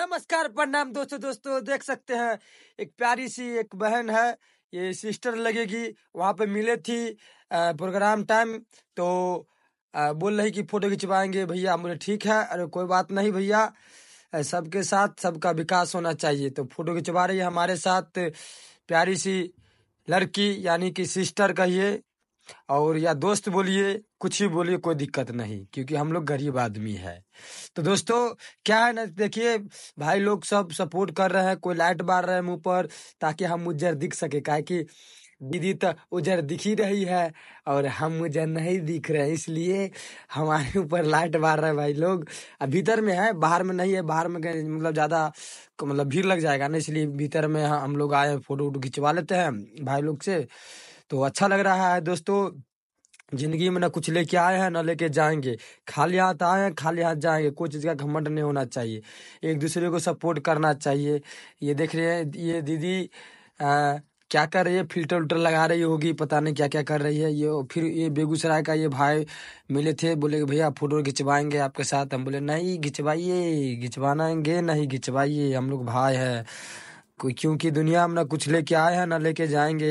नमस्कार प्रणाम दोस्तों दोस्तों देख सकते हैं एक प्यारी सी एक बहन है ये सिस्टर लगेगी वहाँ पे मिले थी प्रोग्राम टाइम तो बोल रही कि फोटो खिंचवाएंगे भैया बोले ठीक है अरे कोई बात नहीं भैया सबके साथ सबका विकास होना चाहिए तो फोटो खिंचवा रही है हमारे साथ प्यारी सी लड़की यानी कि सिस्टर कहिए और या दोस्त बोलिए कुछ ही बोलिए कोई दिक्कत नहीं क्योंकि हम लोग गरीब आदमी है तो दोस्तों क्या है ना देखिए भाई लोग सब सपोर्ट कर रहे हैं कोई लाइट मार रहे हैं मुँह पर ताकि हम उज्जर दिख सके काहे कि दीदी तो उजर दिख ही रही है और हम उजर नहीं दिख रहे इसलिए हमारे ऊपर लाइट मार रहे भाई लोग भीतर में है बाहर में नहीं है बाहर में मतलब ज़्यादा मतलब भीड़ लग जाएगा ना इसलिए भीतर में हम लोग आए फोटो वोटो खिंचवा लेते हैं भाई लोग से तो अच्छा लग रहा है दोस्तों जिंदगी में ना कुछ लेके आए हैं ना लेके जाएंगे खाली हाथ आए हैं खाली हाथ जाएंगे कोई चीज़ का घमंड नहीं होना चाहिए एक दूसरे को सपोर्ट करना चाहिए ये देख रहे हैं ये दीदी आ, क्या कर रही है फिल्टर उल्टर लगा रही होगी पता नहीं क्या क्या कर रही है ये फिर ये बेगूसराय का ये भाई मिले थे बोले भैया फोटो खिंचवाएंगे आपके साथ हम बोले नहीं खिंचवाइए खिंचवाएंगे नहीं खिंचवाइए हम लोग भाई है क्योंकि दुनिया में ना कुछ लेके आए हैं ना लेके जाएंगे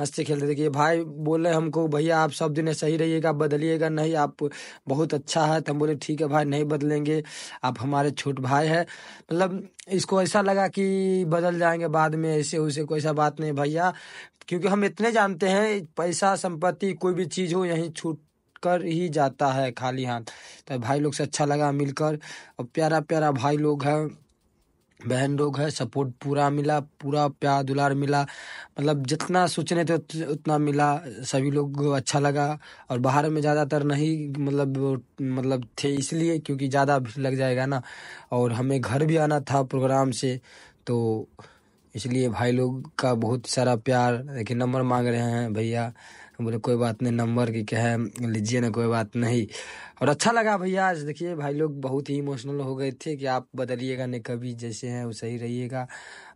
हंसते खेलते देखिए भाई बोले हमको भैया आप सब दिन सही रहिएगा बदलिएगा नहीं आप बहुत अच्छा है तो हम बोले ठीक है भाई नहीं बदलेंगे आप हमारे छोट भाई है मतलब इसको ऐसा लगा कि बदल जाएंगे बाद में ऐसे उसे कोई ऐसा बात नहीं भैया क्योंकि हम इतने जानते हैं पैसा संपत्ति कोई भी चीज़ हो यहीं छूट कर ही जाता है खाली हाथ तो भाई लोग से अच्छा लगा मिलकर और प्यारा प्यारा भाई लोग हैं बहन लोग है सपोर्ट पूरा मिला पूरा प्यार दुलार मिला मतलब जितना सोचने थे उतना मिला सभी लोग अच्छा लगा और बाहर में ज़्यादातर नहीं मतलब मतलब थे इसलिए क्योंकि ज़्यादा भीड़ लग जाएगा ना और हमें घर भी आना था प्रोग्राम से तो इसलिए भाई लोग का बहुत सारा प्यार देखिए नंबर मांग रहे हैं भैया बोले कोई बात नहीं नंबर की क्या है लीजिए ना कोई बात नहीं और अच्छा लगा भैया आज देखिए भाई लोग बहुत ही इमोशनल हो गए थे कि आप बदलिएगा नहीं कभी जैसे हैं वैसे ही रहिएगा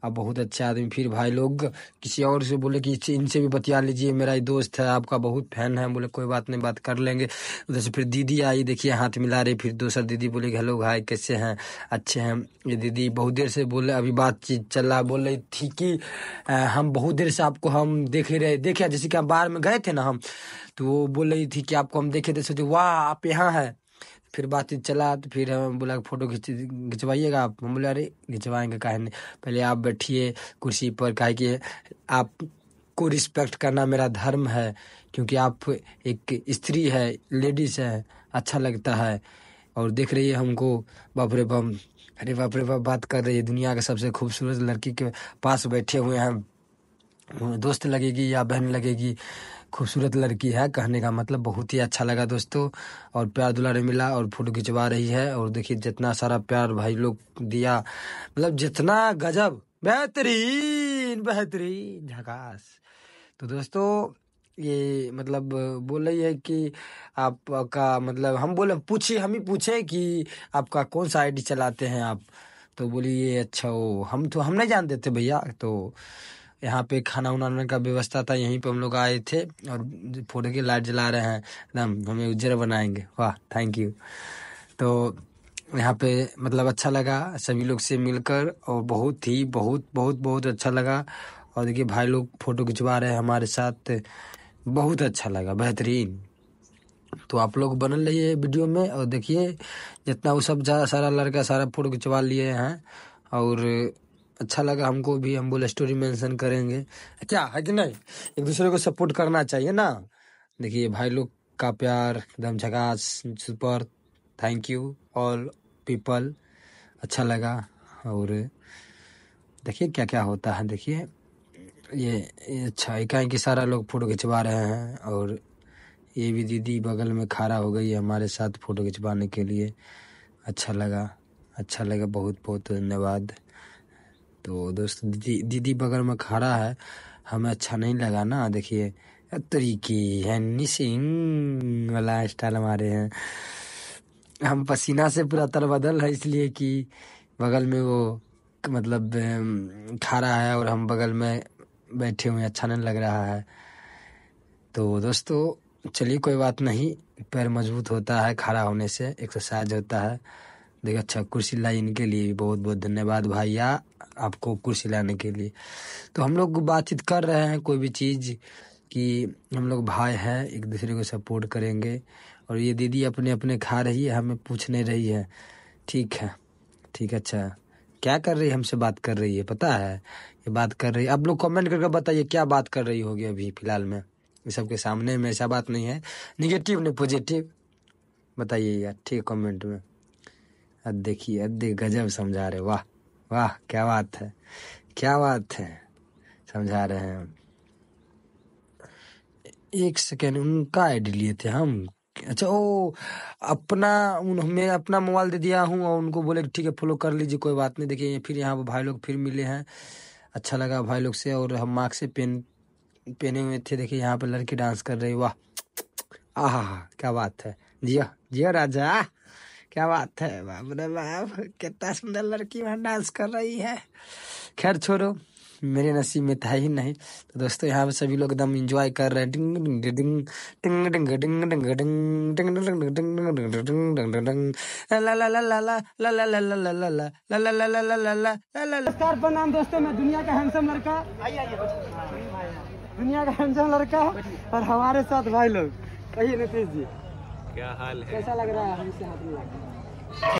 आप बहुत अच्छे आदमी फिर भाई लोग किसी और से बोले कि इनसे भी बतिया लीजिए मेरा ही दोस्त है आपका बहुत फैन है बोले कोई बात नहीं बात कर लेंगे उधर से फिर दीदी आई देखिए हाथ मिला रही फिर दूसरा दीदी बोले हेलो भाई कैसे हैं अच्छे हैं ये दीदी बहुत देर से बोले अभी बातचीत चल रहा बोल रही थी कि हम बहुत देर से आपको हम देख ही रहे देखे जैसे कि हम बाहर में गए थे ना हम तो वो बोल रही थी कि आपको हम देखे थे सोचे वाह आप यहाँ है फिर बातचीत चला तो फिर हम बोला फोटो खिंच खिंचवाइएगा आप हम बोले अरे खिंचवाएंगे काहे नहीं पहले आप बैठिए कुर्सी पर कहे कि आप को रिस्पेक्ट करना मेरा धर्म है क्योंकि आप एक स्त्री है लेडीज है अच्छा लगता है और देख रही है हमको बाप रे बम अरे बापरे बाप बात कर रही है दुनिया के सबसे खूबसूरत लड़की के पास बैठे हुए हैं दोस्त लगेगी या बहन लगेगी खूबसूरत लड़की है कहने का मतलब बहुत ही अच्छा लगा दोस्तों और प्यार दुलारे मिला और फोटो खिंचवा रही है और देखिए जितना सारा प्यार भाई लोग दिया मतलब जितना गजब बेहतरीन बेहतरीन झकास तो दोस्तों ये मतलब बोल रही है कि आपका मतलब हम बोले पूछे हम ही पूछे कि आपका कौन सा आईडी चलाते हैं आप तो बोली ये अच्छा हो हम तो हम नहीं जानते थे भैया तो यहाँ पे खाना उना का व्यवस्था था यहीं पे हम लोग आए थे और फोटो की लाइट जला रहे हैं एकदम हमें उज्जर बनाएंगे वाह थैंक यू तो यहाँ पे मतलब अच्छा लगा सभी लोग से मिलकर और बहुत ही बहुत बहुत बहुत अच्छा लगा और देखिए भाई लोग फ़ोटो खिंचवा रहे हैं हमारे साथ बहुत अच्छा लगा बेहतरीन तो आप लोग बनल रहिए वीडियो में और देखिए जितना वो सब ज्यादा सारा लड़का सारा फोटो खिंचवा लिए हैं और अच्छा लगा हमको भी हम बोले स्टोरी मेंशन करेंगे क्या अच्छा, है कि नहीं एक दूसरे को सपोर्ट करना चाहिए ना देखिए भाई लोग का प्यार एकदम झकास super thank you all people अच्छा लगा और देखिए क्या क्या होता है देखिए ये, ये अच्छा एक कि सारा लोग फोटो खिंचवा रहे हैं और ये भी दीदी बगल में खड़ा हो गई है हमारे साथ फ़ोटो खिंचवाने के लिए अच्छा लगा अच्छा लगा बहुत बहुत धन्यवाद तो दोस्त दीदी दीदी बगल में खड़ा है हमें अच्छा नहीं लगा ना देखिए तरीके है निशिंग वाला स्टाइल हमारे हैं हम पसीना से पूरा तरबदल है इसलिए कि बगल में वो मतलब खड़ा है और हम बगल में बैठे हुए अच्छा नहीं लग रहा है तो दोस्तों चलिए कोई बात नहीं पैर मजबूत होता है खड़ा होने से एक्सरसाइज होता है देखिए अच्छा कुर्सी लाई इनके लिए भी बहुत बहुत धन्यवाद भैया आपको कुर्सी लाने के लिए तो हम लोग बातचीत कर रहे हैं कोई भी चीज़ कि हम लोग भाई हैं एक दूसरे को सपोर्ट करेंगे और ये दीदी अपने अपने खा रही है हमें पूछ नहीं रही है ठीक है ठीक है अच्छा क्या कर रही है हमसे बात कर रही है पता है ये बात कर रही है आप लोग कमेंट करके बताइए क्या बात कर रही होगी अभी फिलहाल में ये सबके सामने में ऐसा बात नहीं है निगेटिव नहीं पॉजिटिव बताइए यार ठीक कमेंट में अब देखिए अब देख गजब समझा रहे वाह वाह क्या बात है क्या बात है समझा रहे हैं एक सेकेंड उनका आईडी लिए थे हम अच्छा ओ अपना उन मैं अपना मोबाइल दे दिया हूँ और उनको बोले ठीक है फॉलो कर लीजिए कोई बात नहीं देखिए फिर यहाँ पर भाई लोग फिर मिले हैं अच्छा लगा भाई लोग से और हम मार्क्स से पेन पहने हुए थे देखिए यहाँ पर लड़की डांस कर रही वाह आह क्या बात है जिया जिया राजा क्या बात है बाप रे बाप कितना सुंदर लड़की वहाँ डांस कर रही है खैर छोड़ो मेरे नसीब में था ही नहीं तो दोस्तों यहाँ पे सभी लोग एकदम इंजॉय कर रहे हैं दोस्तों मैं दुनिया का हैंडसम लड़का दुनिया का हैंडसम लड़का और हमारे साथ भाई लोग कहिए नीतीश जी क्या हाल है कैसा लग रहा है हमसे हाथ मिला